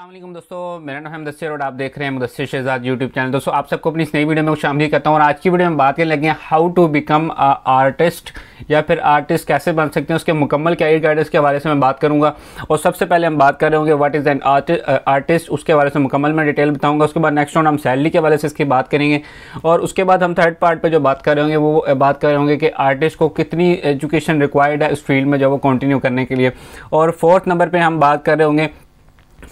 असलम दोस्तों मेरा नाम है मुदस्सर और आप देख रहे हैं मुदस्सर शहजाद यूट्यूब चैनल दोस्तों आप सबको अपनी इस नई वीडियो में शामिल करता हूँ और आज की वीडियो में बात करने लगे हैं हाउ टू बिकम आर्टिस्ट या फिर आर्टिस्ट कैसे बन सकते हैं उसके मुकम्मल कैरियर गाइडेंस के बारे से मैं बात करूँगा और सबसे पहले हम बात कर रहे होंगे व्हाट इज़ एन आर्टिस्ट उसके बारे से मुकम्मल में डिटेल बताऊँगा उसके बाद नेक्स्ट राउंड हम सैलरी के बारे से इसकी बात करेंगे और उसके बाद हम थर्ड पार्ट पर जो बात कर रहे होंगे वो बात कर रहे होंगे कि आर्टिस्ट को कितनी एजुकेशन रिक्वायर्ड है उस फील्ड में जो वो कंटिन्यू करने के लिए और फोर्थ नंबर पर हम बात कर रहे होंगे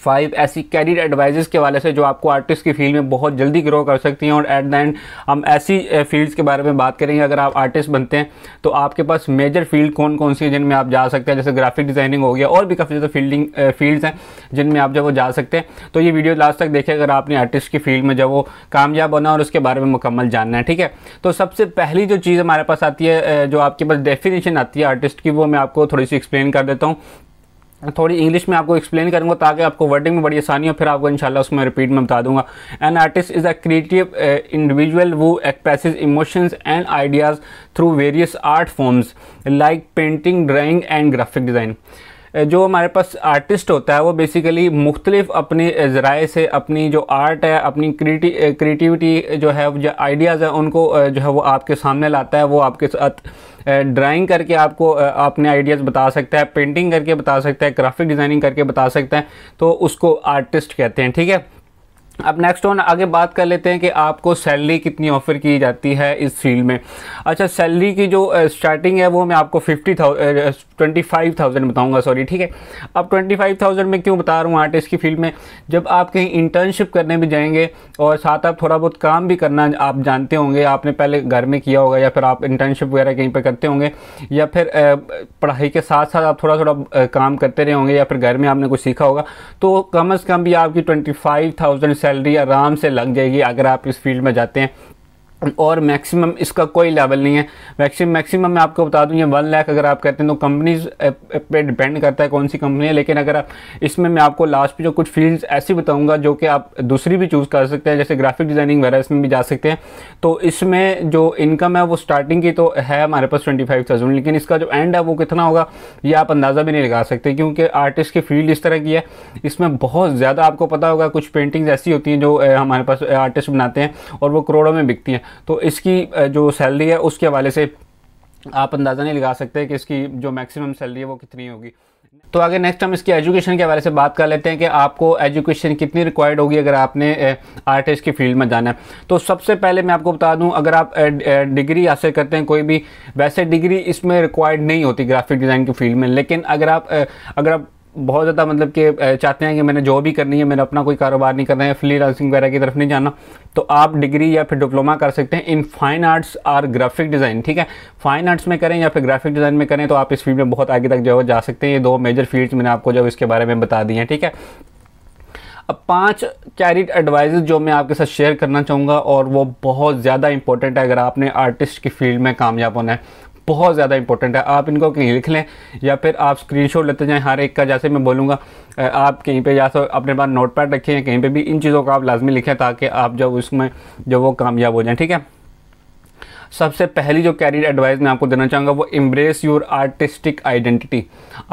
फाइव ऐसी कैरियर एडवाइजेस के वाले से जो आपको आर्टिस्ट की फील्ड में बहुत जल्दी ग्रो कर सकती हैं और एट द एंड हम ऐसी फील्ड्स के बारे में बात करेंगे अगर आप आर्टिस्ट बनते हैं तो आपके पास मेजर फील्ड कौन कौन सी है जिनमें आप जा सकते हैं जैसे ग्राफिक डिज़ाइनिंग हो गया और भी काफ़ी ज़्यादा फील्डिंग फील्ड्स हैं जिनमें आप जब वो जा सकते हैं तो ये वीडियो लास्ट तक देखें अगर आपने आर्टिस्ट की फील्ड में जब वो कामयाब होना और उसके बारे में मुकम्मल जानना है ठीक है तो सबसे पहली जो चीज़ हमारे पास आती है जो आपके पास डेफिनेशन आती है आर्टिस्ट की वो मैं आपको थोड़ी सी एक्सप्लेन कर देता हूँ थोड़ी इंग्लिश में आपको एक्सप्लेन करूँगा ताकि आपको वर्डिंग में बड़ी आसानी हो फिर आपको इंशाल्लाह उसमें रिपीट में बता दूंगा an artist is a creative individual वो expresses emotions and ideas through various art forms like painting drawing and graphic design जो हमारे पास आर्टिस्ट होता है वो बेसिकली मुख्तलिफ अपने ज़राए से अपनी जो आर्ट है अपनी क्रिएटिविटी जो है जो आइडियाज़ हैं उनको जो है वो आपके सामने लाता है वो आपके साथ ड्राइंग करके आपको अपने आइडियाज़ बता सकता है पेंटिंग करके बता सकता है ग्राफिक डिज़ाइनिंग करके बता सकता है तो उसको आर्टिस्ट कहते हैं ठीक है अब नेक्स्ट ऑन आगे बात कर लेते हैं कि आपको सैलरी कितनी ऑफ़र की जाती है इस फील्ड में अच्छा सैलरी की जो स्टार्टिंग है वो मैं आपको fifty thousand twenty five thousand बताऊँगा सॉरी ठीक है अब ट्वेंटी फाइव थाउजेंड में क्यों बता रहा हूँ आर्टिस्ट की फील्ड में जब आप कहीं इंटर्नशिप करने भी जाएंगे और साथ आप थोड़ा बहुत काम भी करना आप जानते होंगे आपने पहले घर में किया होगा या फिर आप इंटर्नशिप वगैरह कहीं पर करते होंगे या फिर पढ़ाई के साथ साथ आप थोड़ा थोड़ा काम करते रहे होंगे या फिर घर में आपने कुछ सीखा होगा तो कम अज़ कम भी आपकी ट्वेंटी फाइव थाउजेंड सैलरी आराम से लग जाएगी अगर आप इस फील्ड में जाते हैं और मैक्सिमम इसका कोई लेवल नहीं है मैक्सिमम मैक्सिमम मैं आपको बता दूं ये वन लाख अगर आप कहते हैं तो कंपनीज पे डिपेंड करता है कौन सी कंपनी है लेकिन अगर आप इसमें मैं आपको लास्ट में जो कुछ फील्ड्स ऐसी बताऊंगा जो कि आप दूसरी भी चूज़ कर सकते हैं जैसे ग्राफिक डिज़ाइनिंग वगैरह इसमें भी जा सकते हैं तो इसमें जो इनकम है वो स्टार्टिंग की तो है हमारे पास ट्वेंटी फाइव थाउजेंड लेकिन इसका जो एंड है वो कितना होगा ये आप अंदाज़ा भी नहीं लगा सकते क्योंकि आर्टिस्ट की फील्ड इस तरह की है इसमें बहुत ज़्यादा आपको पता होगा कुछ पेंटिंग्स ऐसी होती हैं जो हमारे पास आर्टिस्ट बनाते हैं और वो करोड़ों में बिकती हैं तो इसकी जो सैलरी है उसके हवाले से आप अंदाज़ा नहीं लगा सकते कि इसकी जो मैक्सिमम सैलरी है वो कितनी होगी तो आगे नेक्स्ट हम इसकी एजुकेशन के हवाले से बात कर लेते हैं कि आपको एजुकेशन कितनी रिक्वायर्ड होगी अगर आपने आर्टिस्ट की फील्ड में जाना है तो सबसे पहले मैं आपको बता दूं अगर आप डिग्री हासिल करते हैं कोई भी वैसे डिग्री इसमें रिक्वायर्ड नहीं होती ग्राफिक डिज़ाइन की फील्ड में लेकिन अगर आप अगर आप बहुत ज़्यादा मतलब कि चाहते हैं कि मैंने जॉब ही करनी है मैंने अपना कोई कारोबार नहीं करना है फ्री लांसिंग वगैरह की तरफ नहीं जाना तो आप डिग्री या फिर डिप्लोमा कर सकते हैं इन फाइन आर्ट्स और ग्राफिक डिज़ाइन ठीक है फाइन आर्ट्स में करें या फिर ग्राफिक डिज़ाइन में करें तो आप इस फील्ड में बहुत आगे तक जो है जा सकते हैं ये दो मेजर फील्ड्स मैंने आपको जो इसके बारे में बता दी हैं ठीक है अब पांच कैरिट एडवाइजेज जो मैं आपके साथ शेयर करना चाहूँगा और वो बहुत ज़्यादा इंपॉर्टेंट है अगर आपने आर्टिस्ट की फील्ड में कामयाब होना है बहुत ज़्यादा इंपॉर्टेंट है आप इनको कहीं लिख लें या फिर आप स्क्रीनशॉट लेते जाएं हर एक का जैसे मैं बोलूँगा आप कहीं पे या तो अपने पास नोटपैड रखें कहीं पे भी इन चीज़ों को आप लाजमी लिखें ताकि आप जब उसमें जो वो कामयाब हो जाएँ ठीक है सबसे पहली जो कैरियर एडवाइस मैं आपको देना चाहूँगा वो embrace your artistic identity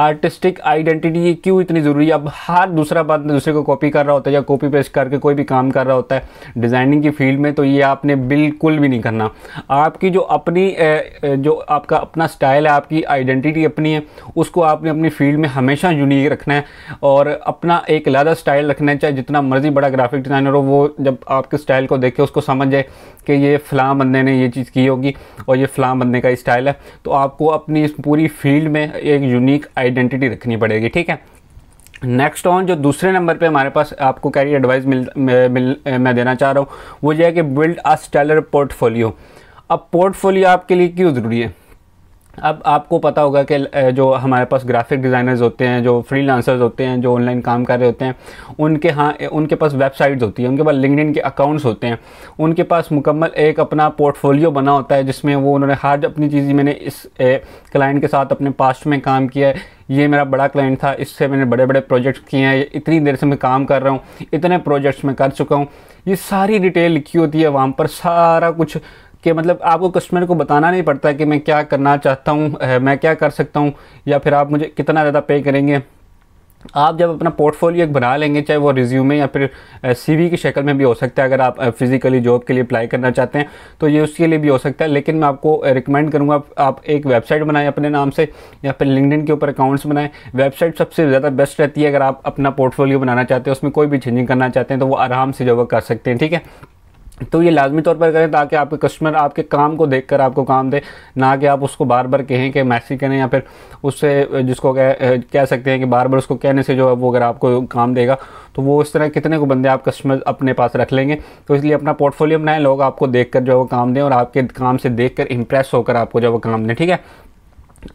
artistic identity ये क्यों इतनी ज़रूरी है अब हर दूसरा बात दूसरे को कॉपी कर रहा होता है या कॉपी पेस्ट करके कोई भी काम कर रहा होता है डिज़ाइनिंग की फील्ड में तो ये आपने बिल्कुल भी नहीं करना आपकी जो अपनी जो आपका अपना स्टाइल है आपकी आइडेंटिटी अपनी है उसको आपने अपनी फील्ड में हमेशा यूनिक रखना है और अपना एक अलहदा स्टाइल रखना है चाहे जितना मर्जी बड़ा ग्राफिक डिज़ाइनर हो वो जब आपके स्टाइल को देखे उसको समझ जाए कि ये फलाम बंदे ने ये चीज़ की होगी और ये फ्लाम बनने का स्टाइल है तो आपको अपनी इस पूरी फील्ड में एक यूनिक आइडेंटिटी रखनी पड़ेगी ठीक है नेक्स्ट ऑन जो दूसरे नंबर पे हमारे पास आपको कैरियर एडवाइस मिल, मिल मैं देना चाह रहा हूँ वो ये है कि बिल्ड अ स्टेलर पोर्टफोलियो अब पोर्टफोलियो आपके लिए क्यों ज़रूरी है अब आपको पता होगा कि जो हमारे पास ग्राफिक डिज़ाइनर्स होते हैं जो फ्रीलांसर्स होते हैं जो ऑनलाइन काम कर रहे होते हैं उनके हाँ उनके पास वेबसाइट्स होती है उनके पास लिंकड के अकाउंट्स होते हैं उनके पास मुकम्मल एक अपना पोर्टफोलियो बना होता है जिसमें वो उन्होंने हर अपनी चीज़ मैंने इस क्लाइंट के साथ अपने पास्ट में काम किया है ये मेरा बड़ा क्लाइंट था इससे मैंने बड़े बड़े प्रोजेक्ट्स किए हैं इतनी देर से मैं काम कर रहा हूँ इतने प्रोजेक्ट्स मैं कर चुका हूँ ये सारी डिटेल लिखी होती है वहाँ पर सारा कुछ कि मतलब आपको कस्टमर को बताना नहीं पड़ता कि मैं क्या करना चाहता हूँ मैं क्या कर सकता हूँ या फिर आप मुझे कितना ज़्यादा पे करेंगे आप जब अपना पोर्टफोलियो एक बना लेंगे चाहे वो रिज्यूमे या फिर सीवी की शक्ल में भी हो सकता है अगर आप फिज़िकली जॉब के लिए अप्लाई करना चाहते हैं तो ये उसके लिए भी हो सकता है लेकिन मैं आपको रिकमेंड करूँगा आप, एक वेबसाइट बनाएं अपने नाम से या फिर लिंकडिन के ऊपर अकाउंट्स बनाएं वेबसाइट सबसे ज़्यादा बेस्ट रहती है अगर आप अपना पोर्टफोलियो बनाना चाहते हैं उसमें कोई भी चेंजिंग करना चाहते हैं तो वो आराम से जो कर सकते हैं ठीक है तो ये लाजमी तौर पर करें ताकि आपके कस्टमर आपके काम को देखकर आपको काम दे ना कि आप उसको बार बार कहें कि मैसेज करें या फिर उससे जिसको कह कह सकते हैं कि बार बार उसको कहने से जो है वो अगर आपको काम देगा तो वो इस तरह कितने को बंदे आप कस्टमर अपने पास रख लेंगे तो इसलिए अपना पोर्टफोलियो बनाएं लोग आपको देख कर जो है वो काम दें और आपके काम से देख कर इम्प्रेस होकर आपको जो है वो काम दें ठीक है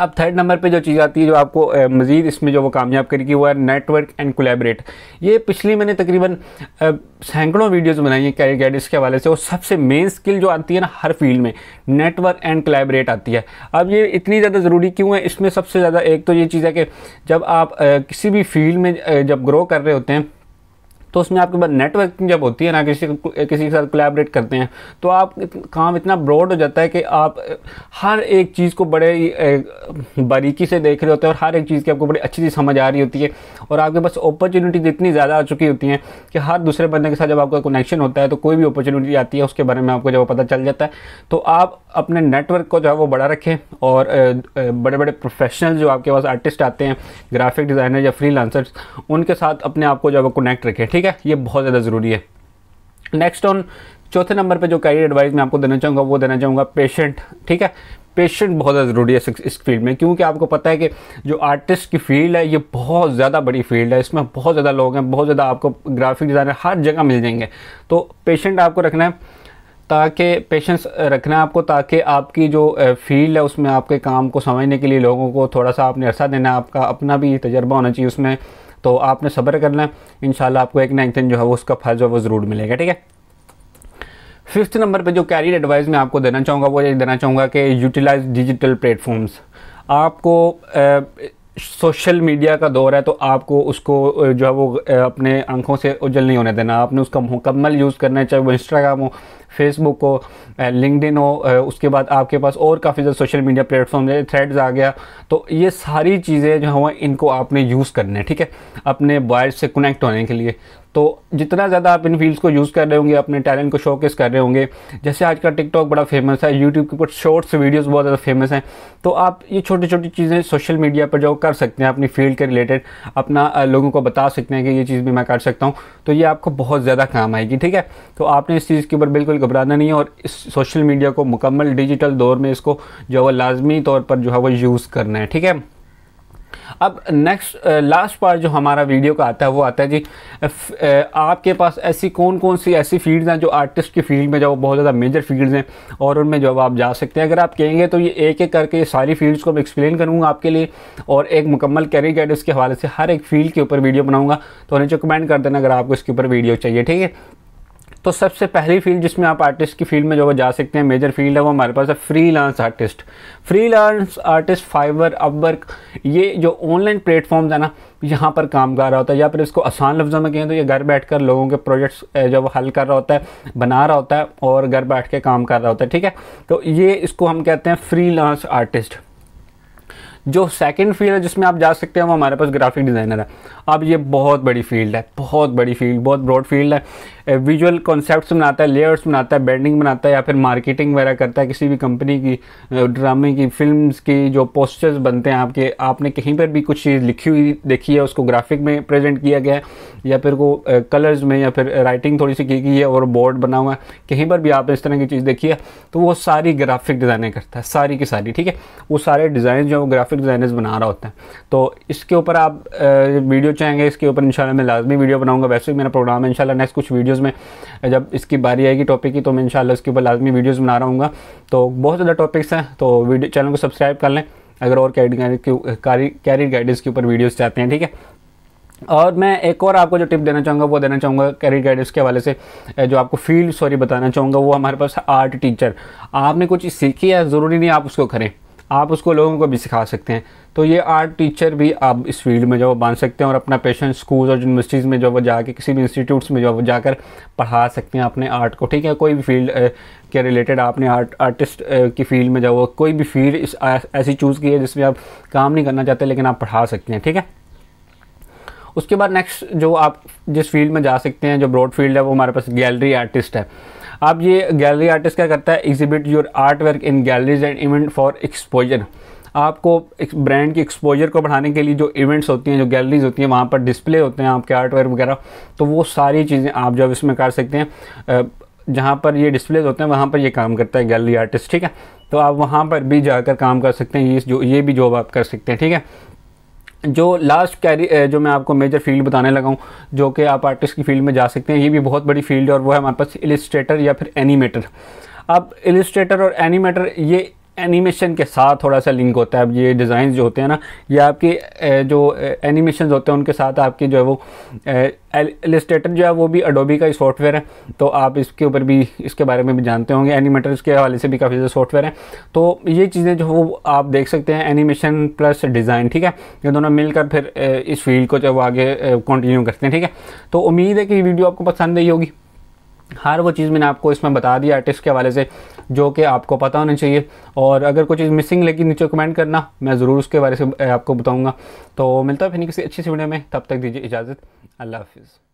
अब थर्ड नंबर पे जो चीज़ आती है जो आपको मज़ीद इसमें जो वो कामयाब करेगी वो है नेटवर्क एंड कोलेबरेट ये पिछली मैंने तकरीबन सैकड़ों वीडियोस बनाई हैं कैरियर गाइडेंस के हवाले से और सबसे मेन स्किल जो आती है ना हर फील्ड में नेटवर्क एंड कोलेबरेट आती है अब ये इतनी ज़्यादा ज़रूरी क्यों है इसमें सबसे ज़्यादा एक तो ये चीज़ है कि जब आप किसी भी फील्ड में जब ग्रो कर रहे होते हैं तो उसमें आपके पास नेटवर्किंग जब होती है ना किसी किसी के साथ कोलेबरेट करते हैं तो आप काम इतना ब्रॉड हो जाता है कि आप हर एक चीज़ को बड़े बारीकी से देख रहे होते हैं और हर एक चीज़ की आपको बड़ी अच्छी चीज़ समझ आ रही होती है और आपके पास अपॉर्चुनिटीज़ इतनी ज़्यादा आ चुकी होती हैं कि हर दूसरे बंदे के साथ जब आपका कनेक्शन होता है तो कोई भी अपॉर्चुनिटी आती है उसके बारे में आपको जब पता चल जाता है तो आप अपने नेटवर्क को जो है वो बड़ा रखें और बड़े बड़े प्रोफेशनल जो आपके पास आर्टिस्ट आते हैं ग्राफिक डिज़ाइनर या फ्री उनके साथ अपने आप को जो है वो कनेक्ट रखें ठीक ठीक है ये बहुत ज़्यादा ज़रूरी है नेक्स्ट ऑन चौथे नंबर पे जो कैरियर एडवाइस मैं आपको देना चाहूँगा वो देना चाहूँगा पेशेंट ठीक है पेशेंट बहुत ज़्यादा ज़रूरी है इस फील्ड में क्योंकि आपको पता है कि जो आर्टिस्ट की फील्ड है ये बहुत ज़्यादा बड़ी फील्ड है इसमें बहुत ज़्यादा लोग हैं बहुत ज़्यादा आपको ग्राफिक डिज़ाइनर हर जगह मिल जाएंगे तो पेशेंट आपको रखना है ताकि पेशेंस रखना है आपको ताकि आपकी जो फील्ड है उसमें आपके काम को समझने के लिए लोगों को थोड़ा सा आपने अर्सा देना है आपका अपना भी तजर्बा होना चाहिए उसमें तो आपने सब्र करना है इन आपको एक ना एक दिन जो है वो उसका फल जो है वो ज़रूर मिलेगा ठीक है फिफ्थ नंबर पे जो कैरियर एडवाइस मैं आपको देना चाहूँगा वो ये देना चाहूँगा कि यूटिलाइज डिजिटल प्लेटफॉर्म्स आपको सोशल मीडिया का दौर है तो आपको उसको जो है वो अपने आंखों से उजल नहीं होने देना आपने उसका मुकम्मल यूज़ करना है चाहे वो इंस्टाग्राम हो फेसबुक हो लिंकडिन हो उसके बाद आपके पास और काफ़ी ज़्यादा सोशल मीडिया प्लेटफॉर्म है थ्रेड्स आ गया तो ये सारी चीज़ें जो हैं इनको आपने यूज़ करना है ठीक है अपने बॉयज से कनेक्ट होने के लिए तो जितना ज़्यादा आप इन फील्ड्स को यूज़ कर रहे होंगे अपने टैलेंट को शोकेस कर रहे होंगे जैसे आज का टिकटॉक बड़ा फेमस है यूट्यूब के ऊपर शॉर्ट्स वीडियोज़ बहुत ज़्यादा फेमस हैं तो आप ये छोटी छोटी चीज़ें सोशल मीडिया पर जो कर सकते हैं अपनी फील्ड के रिलेटेड अपना लोगों को बता सकते हैं कि ये चीज़ भी मैं कर सकता हूँ तो ये आपको बहुत ज़्यादा काम आएगी ठीक है तो आपने इस चीज़ के ऊपर बिल्कुल घबराना नहीं है और इस सोशल मीडिया को मुकम्मल डिजिटल दौर में इसको जो है लाजमी तौर पर जो है वो यूज़ करना है ठीक है अब नेक्स्ट लास्ट पार्ट जो हमारा वीडियो का आता है वो आता है जी uh, आपके पास ऐसी कौन कौन सी ऐसी फील्ड्स हैं जो आर्टिस्ट की फील्ड में जो बहुत ज़्यादा मेजर फील्ड्स हैं और उनमें जो आप जा सकते हैं अगर आप कहेंगे तो ये एक एक करके ये सारी फील्ड्स को मैं एक्सप्लेन करूँगा आपके लिए और एक मुकम्मल कैरियर गाइड उसके हवाले से हर एक फील्ड के ऊपर वीडियो बनाऊँगा तो नीचे कमेंट कर देना अगर आपको इसके ऊपर वीडियो चाहिए ठीक है तो सबसे पहली फील्ड जिसमें आप आर्टिस्ट की फील्ड में जो जा सकते हैं मेजर फील्ड है वो हमारे पास है freelance artist freelance artist Fiverr Upwork ये जो ऑनलाइन प्लेटफॉर्म्स है ना यहाँ पर काम कर रहा होता है या फिर इसको आसान लफ्ज़ों में कहें तो ये घर बैठ कर लोगों के प्रोजेक्ट्स जो वो हल कर रहा होता है बना रहा होता है और घर बैठ के काम कर रहा होता है ठीक है तो ये इसको हम कहते हैं फ्री आर्टिस्ट जो सेकेंड फील्ड है जिसमें आप जा सकते हैं वो हमारे पास ग्राफिक डिज़ाइनर है अब ये बहुत बड़ी फील्ड है बहुत बड़ी फील्ड बहुत ब्रॉड फील्ड है विजुअल कॉन्सेप्ट बनाता है लेयर्स बनाता है बैंडिंग बनाता है या फिर मार्केटिंग वगैरह करता है किसी भी कंपनी की ड्रामे की फिल्म की जो पोस्टर्स बनते हैं आपके आपने कहीं पर भी कुछ चीज़ लिखी हुई देखी है उसको ग्राफिक में प्रेजेंट किया गया है या फिर वो कलर्स में या फिर राइटिंग थोड़ी सी की गई है और बोर्ड बना हुआ है कहीं पर भी आप इस तरह की चीज़ देखी है तो वो सारी ग्राफिक डिज़ाइनें करता है सारी की सारी ठीक है वो सारे डिज़ाइन जो है वो ग्राफिक ग्राफिक डिज़ाइनर्स बना रहा होता है तो इसके ऊपर आप वीडियो चाहेंगे इसके ऊपर इंशाल्लाह मैं लाजमी वीडियो बनाऊंगा वैसे भी मेरा प्रोग्राम है इंशाल्लाह नेक्स्ट कुछ वीडियोस में जब इसकी बारी आएगी टॉपिक की तो मैं इंशाल्लाह उसके ऊपर लाजमी वीडियोज बना रहा हूँ तो बहुत ज़्यादा टॉपिक्स हैं तो वीडियो चैनल को सब्सक्राइब कर लें अगर और कैरियर गाइडेंस के ऊपर वीडियोज़ चाहते हैं ठीक है और मैं एक और आपको जो टिप देना चाहूँगा वो देना चाहूँगा कैरियर गाइडेंस के हवाले से जो आपको फील्ड सॉरी बताना चाहूँगा वो हमारे पास आर्ट टीचर आपने कुछ सीखी है ज़रूरी नहीं आप उसको करें आप उसको लोगों को भी सिखा सकते हैं तो ये आर्ट टीचर भी आप इस फील्ड में जो बन सकते हैं और अपना पेशन स्कूल और यूनिवर्सिटीज़ में जो वो जाके किसी भी इंस्टीट्यूट्स में जो वो जाकर पढ़ा सकते हैं अपने आर्ट को ठीक है कोई भी फील्ड के रिलेटेड आपने आर्ट आर्टिस्ट की फील्ड में जाओ कोई भी फील्ड इस ऐसी चूज़ की है जिसमें आप काम नहीं करना चाहते लेकिन आप पढ़ा सकते हैं ठीक है उसके बाद नेक्स्ट जो आप जिस फील्ड में जा सकते हैं जो ब्रॉड फील्ड है वो हमारे पास गैलरी आर्टिस्ट है आप ये गैलरी आर्टिस्ट क्या करता है exhibit your art work in galleries and event for exposure आपको ब्रांड की एक्सपोजर को बढ़ाने के लिए जो इवेंट्स होती हैं जो गैलरीज होती हैं वहाँ पर डिस्प्ले होते हैं आपके आर्ट वर्क वगैरह तो वो सारी चीज़ें आप जब इसमें कर सकते हैं जहाँ पर ये डिस्प्लेज होते हैं वहाँ पर ये काम करता है गैलरी आर्टिस्ट ठीक है तो आप वहाँ पर भी जाकर काम कर सकते हैं ये जो ये भी जॉब आप कर सकते हैं ठीक है जो लास्ट कैरी जो मैं आपको मेजर फील्ड बताने लगा हूँ जो कि आप आर्टिस्ट की फील्ड में जा सकते हैं ये भी बहुत बड़ी फील्ड है और वो है हमारे पास इलिस्ट्रेटर या फिर एनिमेटर अब इलिस्ट्रेटर और एनिमेटर ये एनिमेशन के साथ थोड़ा सा लिंक होता है ये डिज़ाइन जो होते हैं ना ये आपके जो एनिमेशन होते हैं उनके साथ आपकी जो है वो एलिस्टेटर जो है वो भी अडोबी का ही सॉफ्टवेयर है तो आप इसके ऊपर भी इसके बारे में भी जानते होंगे एनिमेटर्स के हवाले से भी काफ़ी ज़्यादा सॉफ्टवेयर है तो ये चीज़ें जो वो आप देख सकते हैं एनिमेशन प्लस डिज़ाइन ठीक है ये दोनों मिलकर फिर इस फील्ड को जो वो आगे कंटिन्यू करते हैं ठीक है तो उम्मीद है कि वीडियो आपको पसंद आई होगी हर वो चीज़ मैंने आपको इसमें बता दी आर्टिस्ट के हवाले से जो कि आपको पता होना चाहिए और अगर कोई चीज़ मिसिंग लेकिन नीचे कमेंट करना मैं ज़रूर उसके बारे से आपको बताऊँगा तो मिलता है फिर किसी अच्छी सी वीडियो में तब तक दीजिए इजाज़त अल्लाह हाफिज़